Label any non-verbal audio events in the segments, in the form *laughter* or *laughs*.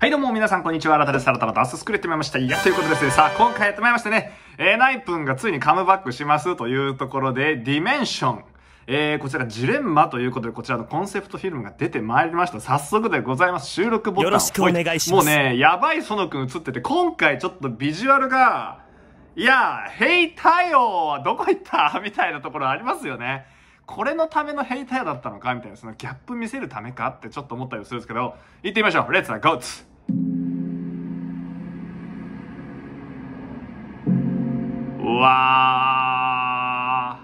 はいどうも皆さんこんにちは、新たです。新たなダンススクールやっまいりました。いや、ということですね、さあ今回やってまいりましたね、えー、ナイプンがついにカムバックしますというところで、ディメンション。えー、こちらジレンマということで、こちらのコンセプトフィルムが出てまいりました。早速でございます。収録ボタンを。よろしくお願いします。もうね、やばいのくん映ってて、今回ちょっとビジュアルが、いやヘイタはどこ行ったみたいなところありますよね。これのためのヘイタヨだったのかみたいな、そのギャップ見せるためかってちょっと思ったりするんですけど、行ってみましょう。レッツゴーツわ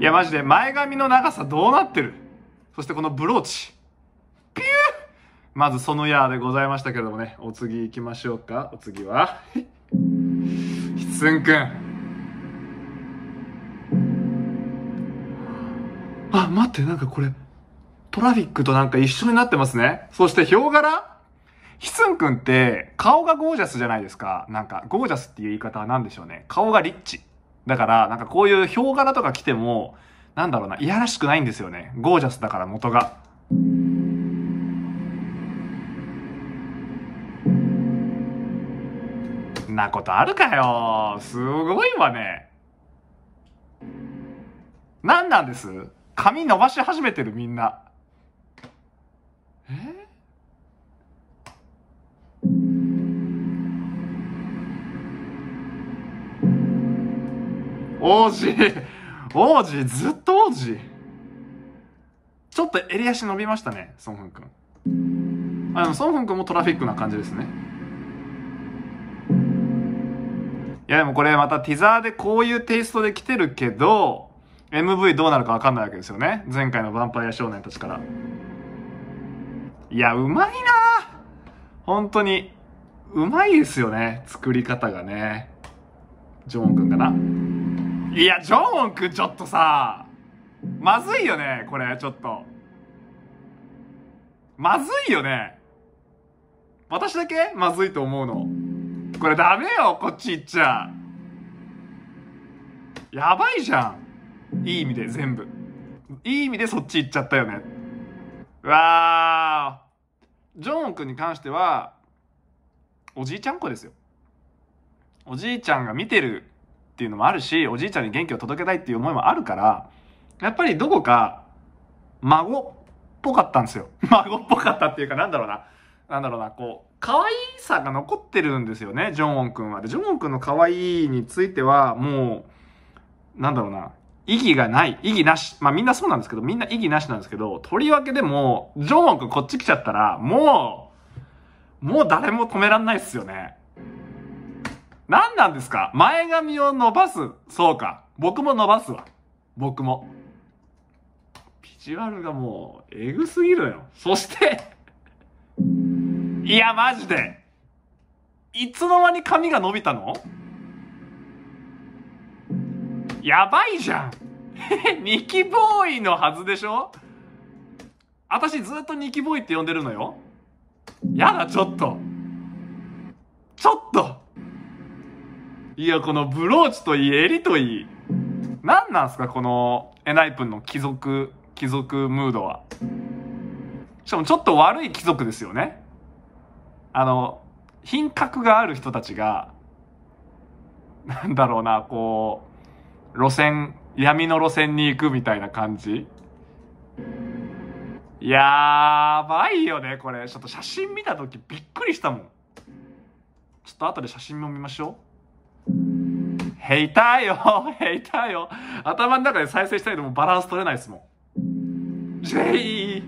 いやマジで前髪の長さどうなってるそしてこのブローチピューまずそのやーでございましたけれどもねお次行きましょうかお次はひつんくんあ、待って、なんかこれ、トラフィックとなんか一緒になってますね。そしてヒョウ柄ヒスン君って顔がゴージャスじゃないですか。なんかゴージャスっていう言い方は何でしょうね。顔がリッチ。だからなんかこういうヒョウ柄とか着ても、なんだろうな、いやらしくないんですよね。ゴージャスだから元が。なことあるかよ。すごいわね。何なんです髪伸ばし始めてるみんな。え王子王子ずっと王子ちょっと襟足伸びましたね、ソンフン君。あの、ソンフン君もトラフィックな感じですね。いや、でもこれまたティザーでこういうテイストで来てるけど、MV どうなるかわかんないわけですよね。前回のヴァンパイア少年たちから。いや、うまいな本当に。うまいですよね。作り方がね。ジョンくんかな。いや、ジョンくんちょっとさ、まずいよね、これ、ちょっと。まずいよね。私だけまずいと思うの。これダメよ、こっち行っちゃ。やばいじゃん。いい意味で全部。いい意味でそっち行っちゃったよね。わージョンウン君に関してはおじいちゃん子ですよおじいちゃんが見てるっていうのもあるしおじいちゃんに元気を届けたいっていう思いもあるからやっぱりどこか孫っぽかったんですよ *laughs* 孫っぽかったっていうかなんだろうななんだろうなこう可愛さが残ってるんですよねジョンウン君はでジョンウン君の可愛いについてはもうなんだろうな意義がない、意義なし。まあみんなそうなんですけど、みんな意義なしなんですけど、とりわけでも、ジョンウン君こっち来ちゃったら、もう、もう誰も止めらんないっすよね。何なんですか前髪を伸ばす。そうか。僕も伸ばすわ。僕も。ビジュアルがもう、えぐすぎるのよ。そしていや、マジで。いつの間に髪が伸びたのやばいじゃん *laughs* ニキボーイのはずでしょ私ずっとニキボーイって呼んでるのよ。やだ、ちょっと。ちょっと。いや、このブローチといい、襟といい。何なんすか、このエナイプンの貴族、貴族ムードは。しかもちょっと悪い貴族ですよね。あの、品格がある人たちが、なんだろうな、こう、路線、闇の路線に行くみたいな感じやばいよね、これ。ちょっと写真見た時びっくりしたもん。ちょっと後で写真も見ましょう。へいたよ、へいたよ。頭の中で再生したいでもバランス取れないですもん。ジェイ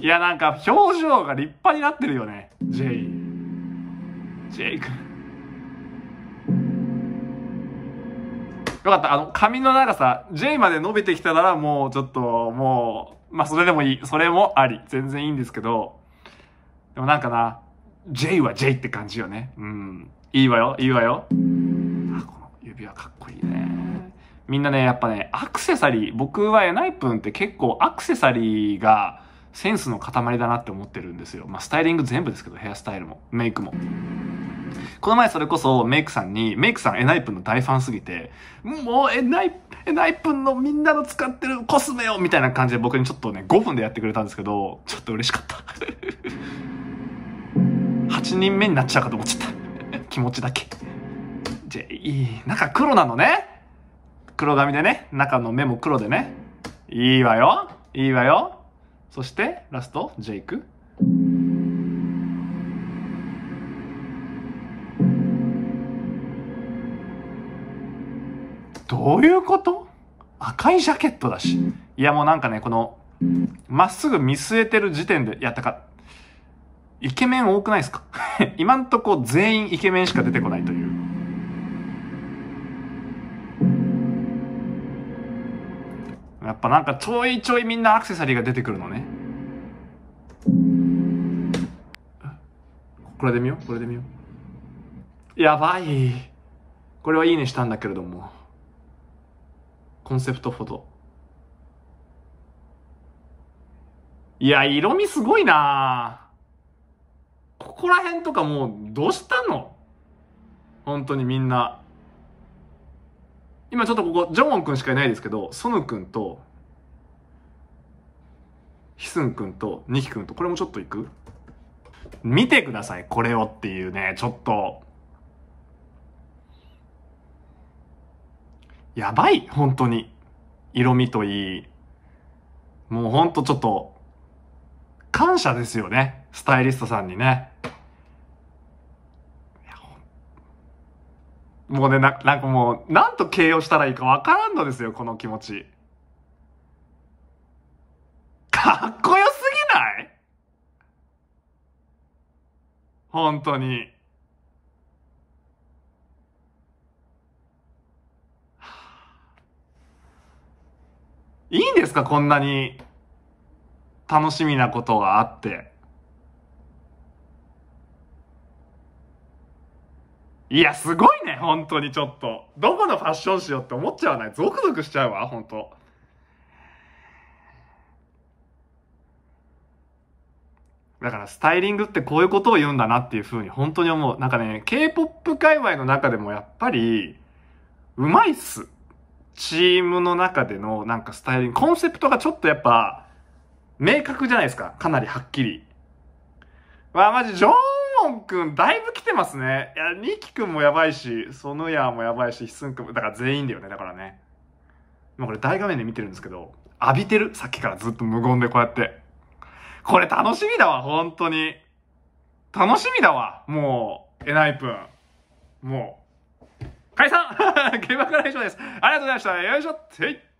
いや、なんか表情が立派になってるよね、ジェイ。ジェイ君。かった。あの、髪の長さ、J まで伸びてきたならもうちょっと、もう、まあそれでもいい。それもあり。全然いいんですけど、でもなんかな、J は J って感じよね。うん。いいわよ、いいわよ。あ、この指輪かっこいいね。みんなね、やっぱね、アクセサリー、僕はエナイプンって結構アクセサリーがセンスの塊だなって思ってるんですよ。まあスタイリング全部ですけど、ヘアスタイルも、メイクも。この前それこそメイクさんに、メイクさんエナイプンの大ファンすぎて、もうエナイ、エナイプンのみんなの使ってるコスメをみたいな感じで僕にちょっとね、5分でやってくれたんですけど、ちょっと嬉しかった。8 *laughs* 人目になっちゃうかと思っちゃった。*laughs* 気持ちだけ。じゃ、いい。中黒なのね。黒髪でね。中の目も黒でね。いいわよ。いいわよ。そして、ラスト、ジェイク。どういうこと赤いジャケットだし。いやもうなんかね、この、まっすぐ見据えてる時点で、やったか、イケメン多くないですか *laughs* 今んとこ全員イケメンしか出てこないという。やっぱなんかちょいちょいみんなアクセサリーが出てくるのね。これで見ようこれで見よう。やばい。これはいいねしたんだけれども。コンセプトフォト。いや、色味すごいなここら辺とかもうどうしたの本当にみんな。今ちょっとここ、ジョンウォン君しかいないですけど、ソヌ君と、ヒスン君と、ニキ君と、これもちょっといく見てください、これをっていうね、ちょっと、やばい本当に。色味といい。もうほんとちょっと、感謝ですよね。スタイリストさんにね。もうね、な、なんかもう、なんと形容したらいいかわからんのですよ、この気持ち。かっこよすぎない本当に。ですか、こんなに楽しみなことがあって。いや、すごいね、本当にちょっと。どこのファッションしよって思っちゃわないゾクゾクしちゃうわ、本当だからスタイリングってこういうことを言うんだなっていうふうに本当に思う。なんかね、K-POP 界隈の中でもやっぱり、うまいっす。チームの中でのなんかスタイリング、コンセプトがちょっとやっぱ、明確じゃないですか。かなりはっきり。わあ、マジ、ジョンウォン君、だいぶ来てますね。いや、ニキ君もやばいし、ソノヤもやばいし、ヒスン君も、だから全員だよね、だからね。今これ大画面で見てるんですけど、浴びてるさっきからずっと無言でこうやって。これ楽しみだわ、本当に。楽しみだわ、もう、えないぷん。もう。解散競馬から以上です。ありがとうございました。よいしょてい。